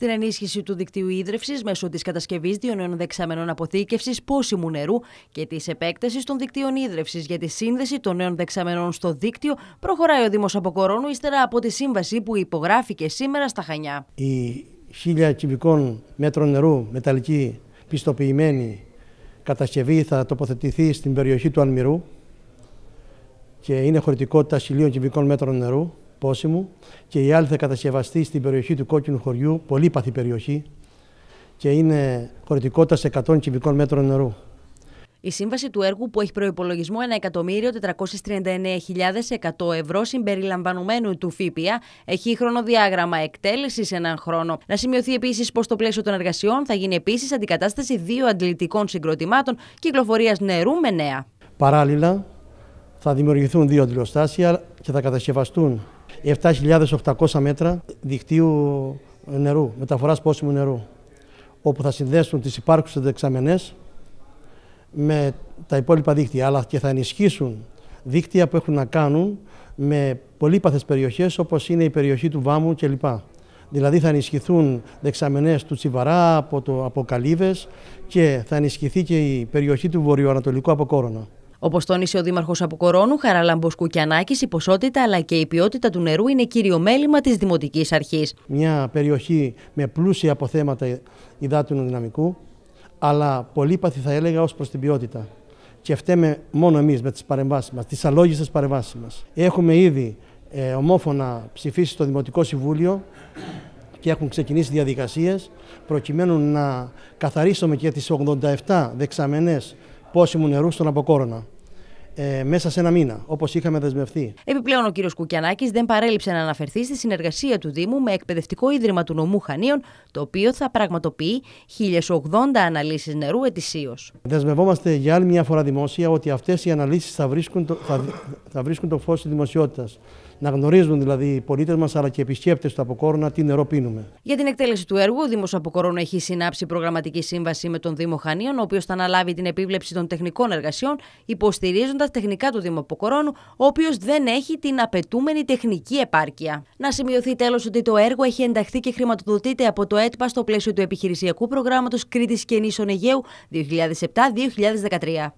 στην ενίσχυση του δικτύου ίδρυυσης μέσω της κατασκευής δύο νέων δεξαμενών αποθήκευσης πόσιμου νερού και της επέκτασης των δικτύων ίδρυυσης για τη σύνδεση των νέων δεξαμενών στο δίκτυο, προχωράει ο Δήμος Αποκορώνου ύστερα από τη σύμβαση που υπογράφηκε σήμερα στα Χανιά. Η χίλια κυβικών μέτρων νερού μεταλλική πιστοποιημένη κατασκευή θα τοποθετηθεί στην περιοχή του Ανμυρού και είναι χωρητικότητα χιλίων κυβικών μέτρων νερού. Πόσιμου και η άλλη θα κατασκευαστεί στην περιοχή του Κόκκινου Χωριού, πολύ παθή περιοχή και είναι χωρητικότητα 100 κυβικών μέτρων νερού. Η σύμβαση του έργου που έχει προϋπολογισμό 1.439.100 ευρώ συμπεριλαμβανομένου του ΦΥΠΙΑ έχει χρονοδιάγραμμα εκτέλεσης έναν χρόνο. Να σημειωθεί επίσης πως στο πλαίσιο των εργασιών θα γίνει επίσης αντικατάσταση δύο αντλητικών συγκροτημάτων κυκλοφορίας νερού με νέα. Παράλληλα, θα δημιουργηθούν δύο αντιλοστάσια και θα κατασκευαστούν 7.800 μέτρα δικτύου νερού, μεταφοράς πόσιμου νερού, όπου θα συνδέσουν τις υπάρχουσες δεξαμενές με τα υπόλοιπα δίκτυα, αλλά και θα ενισχύσουν δίκτυα που έχουν να κάνουν με πολύπαθες περιοχές, όπως είναι η περιοχή του Βάμου κλπ. Δηλαδή θα ενισχυθούν δεξαμενές του Τσιβαρά από, το, από Καλύβες και θα ενισχυθεί και η περιοχή του Βορειοανατολικού από Όπως τόνισε ο Δήμαρχος Αποκορώνου, Χαραλαμπο Κουκιανάκη, η ποσότητα αλλά και η ποιότητα του νερού είναι κύριο μέλημα της Δημοτικής Αρχής. Μια περιοχή με πλούσια αποθέματα υδάτινου δυναμικού, αλλά πολύπαθη θα έλεγα ως προς την ποιότητα. Και φταίμε μόνο εμείς με τις παρεμβάσεις μας, τις αλόγιστες παρεμβάσεις μας. Έχουμε ήδη ε, ομόφωνα ψηφίσει στο Δημοτικό Συμβούλιο και έχουν ξεκινήσει διαδικασίες προκειμένου να καθαρίσουμε και τις 87 δεξαμενές πόσιμου νερού στον Αποκόρονα ε, μέσα σε ένα μήνα, όπως είχαμε δεσμευτεί. Επιπλέον, ο κ. Κουκιανάκης δεν παρέλειψε να αναφερθεί στη συνεργασία του Δήμου με Εκπαιδευτικό Ίδρυμα του Νομού Χανίων, το οποίο θα πραγματοποιεί 1080 αναλύσεις νερού ετησίως. Δεσμευόμαστε για άλλη μια φορά δημόσια ότι αυτές οι αναλύσεις θα βρίσκουν το, θα, θα βρίσκουν το φως της δημοσιότητας. Να γνωρίζουν δηλαδή οι πολίτες μας αλλά και οι επισκέπτες του να τι νερό πίνουμε. Για την εκτέλεση του έργου, ο Δήμος Αποκόρουνα έχει συνάψει προγραμματική σύμβαση με τον Δήμο Χανίων, ο οποίος θα αναλάβει την επίβλεψη των τεχνικών εργασιών, υποστηρίζοντας τεχνικά του Δήμου Αποκορώνου, ο οποίος δεν έχει την απαιτούμενη τεχνική επάρκεια. Να σημειωθεί τέλος ότι το έργο έχει ενταχθεί και χρηματοδοτείται από το ΕΤΠΑ στο πλαίσιο του επιχειρησιακού προγράμματος Κρήτης και Νήσων Αιγαίου 2007-2013.